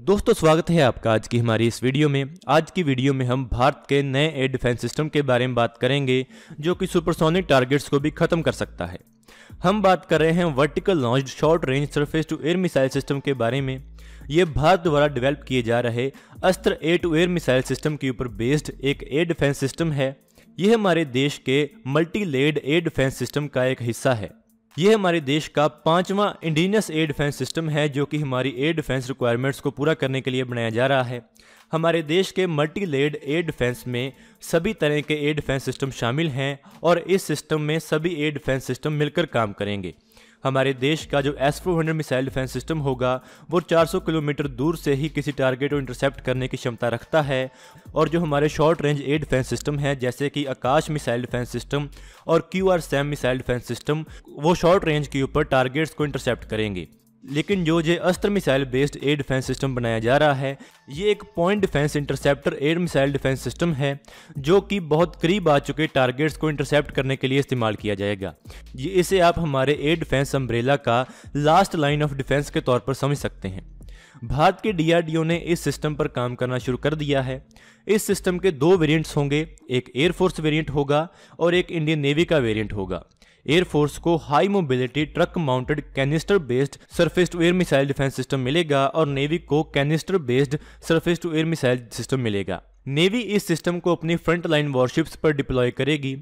दोस्तों स्वागत है आपका आज की हमारी इस वीडियो में आज की वीडियो में हम भारत के नए एयर डिफेंस सिस्टम के बारे में बात करेंगे जो कि सुपरसोनिक टारगेट्स को भी खत्म कर सकता है हम बात कर रहे हैं vertical launch short range surface to air missile system के बारे में ये भारत द्वारा डेवलप किए जा रहे Astra air to air missile system के ऊपर बेस्ड एक एयर डिफेंस सिस्टम है यह हमारे देश के multi layered air defence system का एक हिस्सा है यह हमारे देश का पांचवा इंडीनियस एयर डिफेंस सिस्टम है जो कि हमारी एयर डिफेंस रिक्वायरमेंट्स को पूरा करने के लिए बनाया जा रहा है हमारे देश के मल्टी लेड एयर डिफेंस में सभी तरह के एयर डिफेंस सिस्टम शामिल हैं और इस सिस्टम में सभी एयर डिफेंस सिस्टम मिलकर काम करेंगे हमारे देश का जो S four hundred missile defence system होगा वो 400 किलोमीटर दूर से ही किसी टारगेट को इंटरसेप्ट करने की क्षमता रखता है और जो हमारे short range air defence system है जैसे कि आकाश मिसाइल डिफेंस सिस्टम और Q R SAM missile defence system वो शॉर्ट रेंज के ऊपर टारगेट्स को इंटरसेप्ट करेंगे लेकिन जो जो Astra missile based air defence system बनाया जा रहा है ये एक point defence interceptor air missile defence system है जो कि बहुत करीब आ चुके टारगेट्स को इंटरसेप्ट करने के लिए इस्तेमाल किया जाएगा ये इसे आप हमारे एयर डिफेंस अम्ब्रेला का लास्ट लाइन ऑफ डिफेंस के तौर पर समझ सकते हैं भारत के डीआरडीओ ने इस सिस्टम पर काम करना शुरू कर दिया है इस सिस्टम के दो वेरिएंट्स होंगे एक एयरफोर्स वेरिएंट होगा और एक इंडियन नेवी का वेरिएंट होगा एयरफोर्स को high mobility truck mounted canister based surface to air missile defence system मिलेगा और नेवी को canister based surface to air missile system मिलेगा नेवी इस सिस्टम को अपनी फ्रंट लाइन वॉरशिप्स पर डिप्लॉय करेगी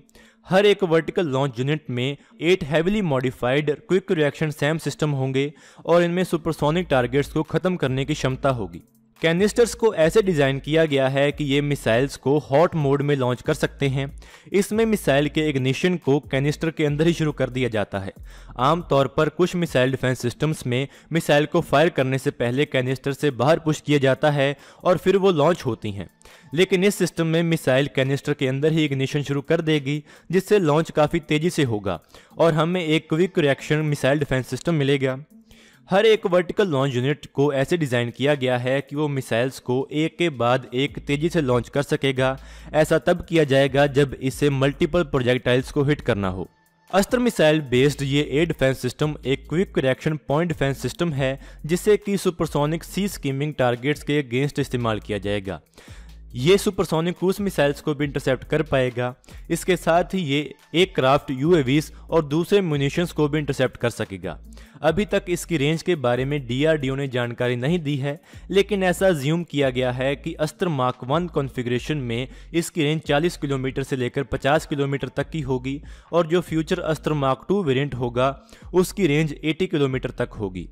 हर एक वर्टिकल लॉन्च यूनिट में eight heavily modified quick reaction SAM system होंगे और इनमें सुपरसोनिक टारगेट्स को खत्म करने की क्षमता होगी कैनिस्टर्स को ऐसे डिज़ाइन किया गया है कि ये मिसाइल्स को हॉट मोड में लॉन्च कर सकते हैं इसमें मिसाइल के इग्निशन को कैनिस्टर के अंदर ही शुरू कर दिया जाता है आमतौर पर कुछ मिसाइल डिफेंस सिस्टम्स में मिसाइल को फायर करने से पहले कैनिस्टर से बाहर पुश किया जाता है और फिर वो लॉन्च होती हैं लेकिन इस सिस्टम में मिसाइल कैनिस्टर के अंदर ही इग्निशन शुरू कर देगी जिससे लॉन्च काफ़ी तेज़ी से होगा और हमें एक quick reaction missile defence system मिलेगा हर एक वर्टिकल लॉन्च यूनिट को ऐसे डिज़ाइन किया गया है कि वो मिसाइल्स को एक के बाद एक तेज़ी से लॉन्च कर सकेगा ऐसा तब किया जाएगा जब इसे मल्टीपल प्रोजेक्टाइल्स को हिट करना हो अस्त्र मिसाइल बेस्ड ये एयर डिफेंस सिस्टम एक quick reaction point defence system है जिसे कि सुपरसोनिक सी स्कीमिंग टारगेट्स के अगेंस्ट इस्तेमाल किया जाएगा ये सुपरसोनिक क्रूज मिसाइल्स को भी इंटरसेप्ट कर पाएगा इसके साथ ही ये एक क्राफ्ट यू और दूसरे म्यूनिशंस को भी इंटरसेप्ट कर सकेगा अभी तक इसकी रेंज के बारे में डी ने जानकारी नहीं दी है लेकिन ऐसा ज्यूम किया गया है कि अस्त्र मार्क वन कॉन्फ़िगरेशन में इसकी रेंज 40 किलोमीटर से लेकर 50 किलोमीटर तक की होगी और जो फ्यूचर अस्त्र मार्क टू वेरियंट होगा उसकी रेंज 80 किलोमीटर तक होगी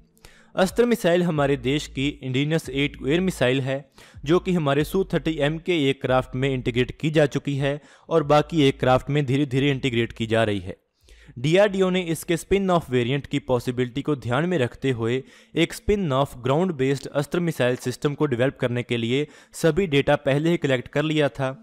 अस्त्र मिसाइल हमारे देश की इंडीनस एट एयर मिसाइल है जो कि हमारे Su thirty M K aircraft में इंटीग्रेट की जा चुकी है और बाकी एयरक्राफ्ट में धीरे धीरे इंटीग्रेट की जा रही है डीआरडीओ ने इसके स्पिन ऑफ वेरिएंट की पॉसिबिलिटी को ध्यान में रखते हुए एक spin off ground based Astra missile system को डेवलप करने के लिए सभी डेटा पहले ही कलेक्ट कर लिया था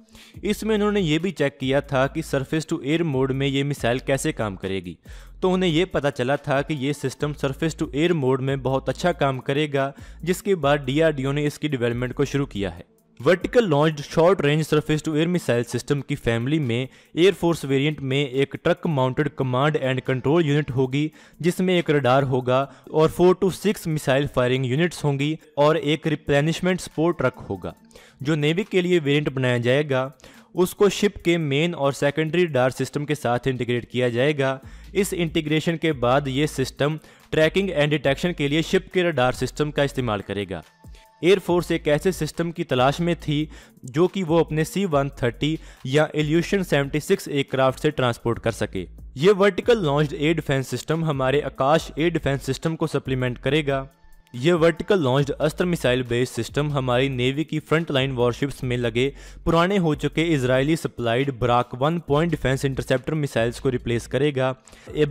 इसमें उन्होंने ये भी चेक किया था कि सरफेस टू एयर मोड में ये मिसाइल कैसे काम करेगी तो उन्हें यह पता चला था कि ये system surface to air mode में बहुत अच्छा काम करेगा जिसके बाद डीआरडीओ ने इसकी डिवेलपमेंट को शुरू किया है vertical launch short range surface to air missile system की फैमिली में एयरफोर्स वेरिएंट में एक truck mounted command and control unit होगी जिसमें एक रडार होगा और four to six missile firing units होंगी और एक रिप्लेनिशमेंट स्पोर्ट ट्रक होगा जो नेवी के लिए वेरिएंट बनाया जाएगा उसको शिप के मेन और सेकेंडरी डार सिस्टम के साथ इंटीग्रेट किया जाएगा इस इंटीग्रेशन के बाद ये सिस्टम ट्रैकिंग एंड डिटेक्शन के लिए शिप के रडार सिस्टम का इस्तेमाल करेगा एयरफोर्स एक ऐसे सिस्टम की तलाश में थी जो कि वो अपने सी वन थर्टी या एल्यूशन 76 एयरक्राफ्ट से ट्रांसपोर्ट कर सके ये vertical launched air defence system हमारे आकाश एयर डिफेंस सिस्टम को सप्लीमेंट करेगा ये vertical launched Astra missile based system हमारी नेवी की फ्रंट लाइन वॉरशिप्स में लगे पुराने हो चुके Israeli supplied Barak one point defence interceptor missiles को रिप्लेस करेगा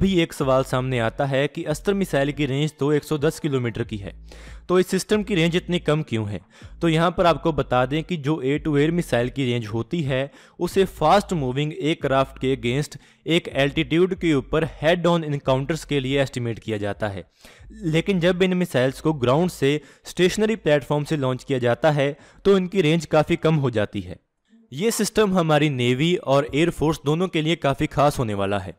भी एक सवाल सामने आता है कि अस्त्र मिसाइल की रेंज तो 110 किलोमीटर की है तो इस सिस्टम की रेंज इतनी कम क्यों है तो यहाँ पर आपको बता दें कि जो एयर टू एयर मिसाइल की रेंज होती है उसे फास्ट मूविंग एयरक्राफ्ट के अगेंस्ट एक एल्टीट्यूड के ऊपर हेड ऑन इनकाउंटर्स के लिए एस्टिमेट किया जाता है लेकिन जब इन मिसाइल्स को ग्राउंड से स्टेशनरी प्लेटफॉर्म से लॉन्च किया जाता है तो इनकी रेंज काफ़ी कम हो जाती है ये सिस्टम हमारी नेवी और एयरफोर्स दोनों के लिए काफ़ी खास होने वाला है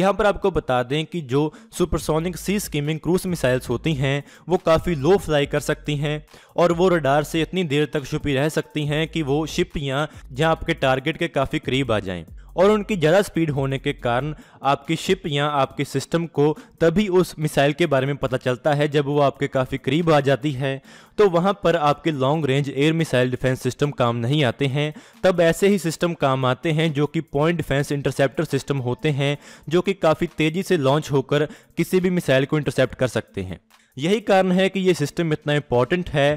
यहाँ पर आपको बता दें कि जो supersonic sea skimming cruise missiles होती हैं वो काफ़ी लो फ्लाई कर सकती हैं और वो रडार से इतनी देर तक छुपी रह सकती हैं कि वो शिप या जहाँ आपके टारगेट के काफ़ी करीब आ जाएं और उनकी ज़्यादा स्पीड होने के कारण आपकी शिप या आपके सिस्टम को तभी उस मिसाइल के बारे में पता चलता है जब वो आपके काफ़ी करीब आ जाती है तो वहाँ पर आपके long range air missile defence system काम नहीं आते हैं तब ऐसे ही सिस्टम काम आते हैं जो कि पॉइंट डिफेंस इंटरसेप्टर सिस्टम होते हैं जो कि काफ़ी तेज़ी से लॉन्च होकर किसी भी मिसाइल को इंटरसेप्ट कर सकते हैं यही कारण है कि ये सिस्टम इतना इम्पॉर्टेंट है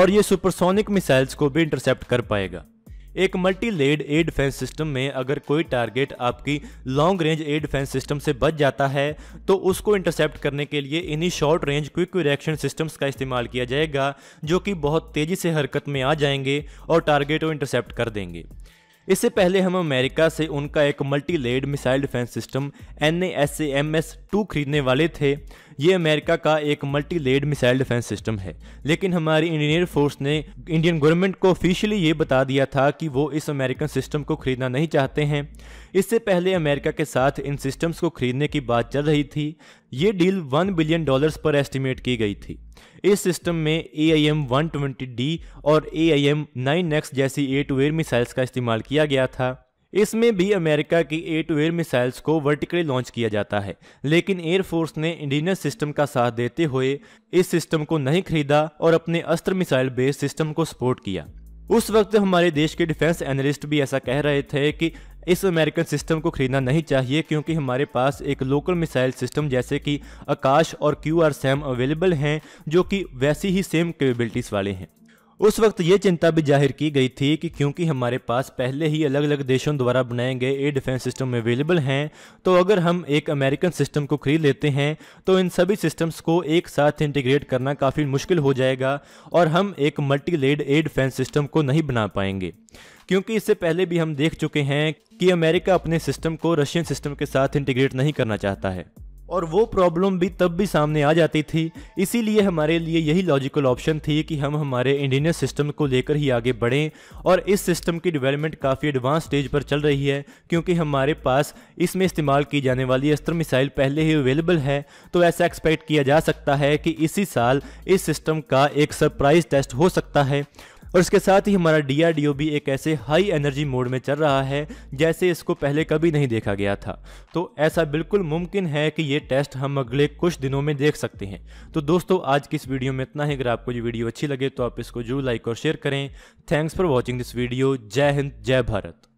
और ये सुपरसोनिक मिसाइल्स को भी इंटरसेप्ट कर पाएगा एक multi layered air defence system में अगर कोई टारगेट आपकी long range air defence system से बच जाता है तो उसको इंटरसेप्ट करने के लिए इन्हीं short range quick reaction systems का इस्तेमाल किया जाएगा जो कि बहुत तेज़ी से हरकत में आ जाएंगे और टारगेट को इंटरसेप्ट कर देंगे इससे पहले हम अमेरिका से उनका एक multi layered missile defence system N S M S two खरीदने वाले थे ये अमेरिका का एक multi layered missile defence system है लेकिन हमारी इंडियन फोर्स ने इंडियन गवर्नमेंट को ऑफिशियली ये बता दिया था कि वो इस अमेरिकन सिस्टम को खरीदना नहीं चाहते हैं इससे पहले अमेरिका के साथ इन सिस्टम्स को खरीदने की बात चल रही थी ये डील वन बिलियन डॉलर्स पर एस्टिमेट की गई थी इस सिस्टम में A I M one twenty D और A I M nine X जैसी ए टू एयर मिसाइल्स का इस्तेमाल किया गया था इसमें भी अमेरिका की ए टू एयर मिसाइल्स को वर्टिकली लॉन्च किया जाता है लेकिन एयरफोर्स ने इंडिजिनस सिस्टम का साथ देते हुए इस सिस्टम को नहीं खरीदा और अपने अस्त्र मिसाइल बेस सिस्टम को सपोर्ट किया उस वक्त हमारे देश के डिफेंस एनालिस्ट भी ऐसा कह रहे थे कि इस अमेरिकन सिस्टम को खरीदना नहीं चाहिए क्योंकि हमारे पास एक लोकल मिसाइल सिस्टम जैसे कि आकाश और क्यू आर सैम अवेलेबल हैं जो कि वैसी ही सेम केपेबिलिटीज़ वाले हैं उस वक्त ये चिंता भी जाहिर की गई थी कि क्योंकि हमारे पास पहले ही अलग अलग देशों द्वारा बनाए गए एयर डिफेंस सिस्टम अवेलेबल हैं तो अगर हम एक अमेरिकन सिस्टम को खरीद लेते हैं तो इन सभी सिस्टम्स को एक साथ इंटीग्रेट करना काफ़ी मुश्किल हो जाएगा और हम एक multi layered air defence system को नहीं बना पाएंगे क्योंकि इससे पहले भी हम देख चुके हैं कि अमेरिका अपने सिस्टम को रशियन सिस्टम के साथ इंटीग्रेट नहीं करना चाहता है और वो प्रॉब्लम भी तब भी सामने आ जाती थी इसीलिए हमारे लिए यही लॉजिकल ऑप्शन थी कि हम हमारे इंडियन सिस्टम को लेकर ही आगे बढ़ें और इस सिस्टम की डेवलपमेंट काफ़ी एडवांस स्टेज पर चल रही है क्योंकि हमारे पास इसमें इस्तेमाल की जाने वाली अस्त्र मिसाइल पहले ही अवेलेबल है तो ऐसा एक्सपेक्ट किया जा सकता है कि इसी साल इस सिस्टम का एक सरप्राइज टेस्ट हो सकता है और इसके साथ ही हमारा डीआरडीओ भी एक ऐसे हाई एनर्जी मोड में चल रहा है जैसे इसको पहले कभी नहीं देखा गया था तो ऐसा बिल्कुल मुमकिन है कि ये टेस्ट हम अगले कुछ दिनों में देख सकते हैं तो दोस्तों आज की इस वीडियो में इतना ही अगर आपको ये वीडियो अच्छी लगे तो आप इसको जरूर लाइक और शेयर करें thanks for watching this video जय हिंद जय भारत